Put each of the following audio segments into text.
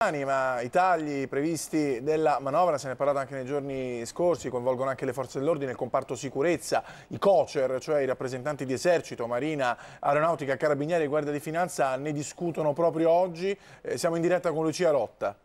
Ma i tagli previsti della manovra, se ne è parlato anche nei giorni scorsi, coinvolgono anche le forze dell'ordine, il comparto sicurezza, i COCER, cioè i rappresentanti di esercito, marina, aeronautica, carabinieri e guardia di finanza, ne discutono proprio oggi. Eh, siamo in diretta con Lucia Rotta.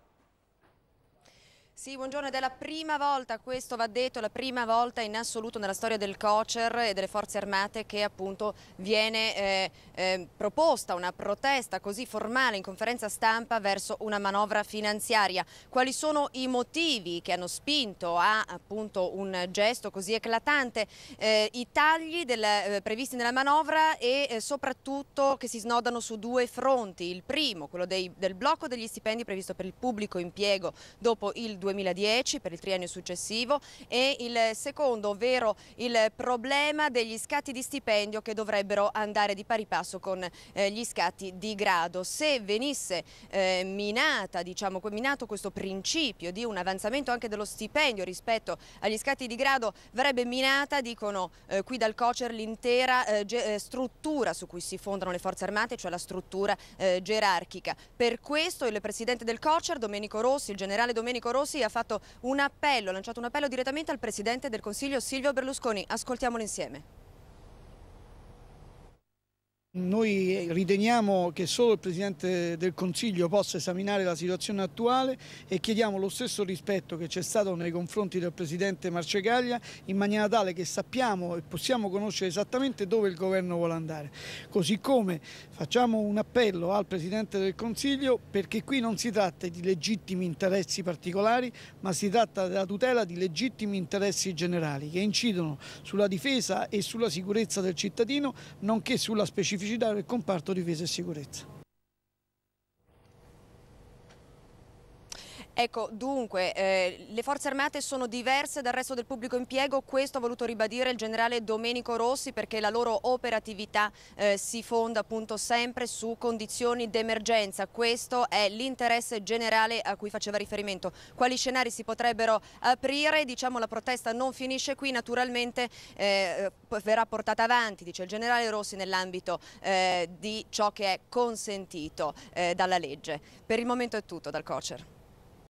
Sì, buongiorno, ed è la prima volta, questo va detto, la prima volta in assoluto nella storia del COCER e delle forze armate che appunto viene eh, eh, proposta una protesta così formale in conferenza stampa verso una manovra finanziaria. Quali sono i motivi che hanno spinto a appunto un gesto così eclatante, eh, i tagli del, eh, previsti nella manovra e eh, soprattutto che si snodano su due fronti, il primo, quello dei, del blocco degli stipendi previsto per il pubblico impiego dopo il 2010 per il triennio successivo e il secondo, ovvero il problema degli scatti di stipendio che dovrebbero andare di pari passo con eh, gli scatti di grado. Se venisse eh, minata, diciamo, minato questo principio di un avanzamento anche dello stipendio rispetto agli scatti di grado, verrebbe minata, dicono eh, qui dal Cocer, l'intera struttura su cui si fondano le forze armate, cioè la struttura gerarchica. Per questo il presidente del Cocer, Domenico Rossi, il generale Domenico Rossi, Rossi ha fatto un appello, lanciato un appello direttamente al Presidente del Consiglio Silvio Berlusconi. Ascoltiamolo insieme. Noi riteniamo che solo il Presidente del Consiglio possa esaminare la situazione attuale e chiediamo lo stesso rispetto che c'è stato nei confronti del Presidente Marcegaglia in maniera tale che sappiamo e possiamo conoscere esattamente dove il Governo vuole andare. Così come facciamo un appello al Presidente del Consiglio perché qui non si tratta di legittimi interessi particolari ma si tratta della tutela di legittimi interessi generali che incidono sulla difesa e sulla sicurezza del cittadino nonché sulla specificità specifici del comparto difesa e sicurezza. Ecco, dunque, eh, le forze armate sono diverse dal resto del pubblico impiego, questo ha voluto ribadire il generale Domenico Rossi perché la loro operatività eh, si fonda appunto sempre su condizioni d'emergenza, questo è l'interesse generale a cui faceva riferimento. Quali scenari si potrebbero aprire? Diciamo la protesta non finisce qui, naturalmente eh, eh verrà portata avanti, dice il generale Rossi, nell'ambito eh, di ciò che è consentito eh, dalla legge. Per il momento è tutto dal Cocer.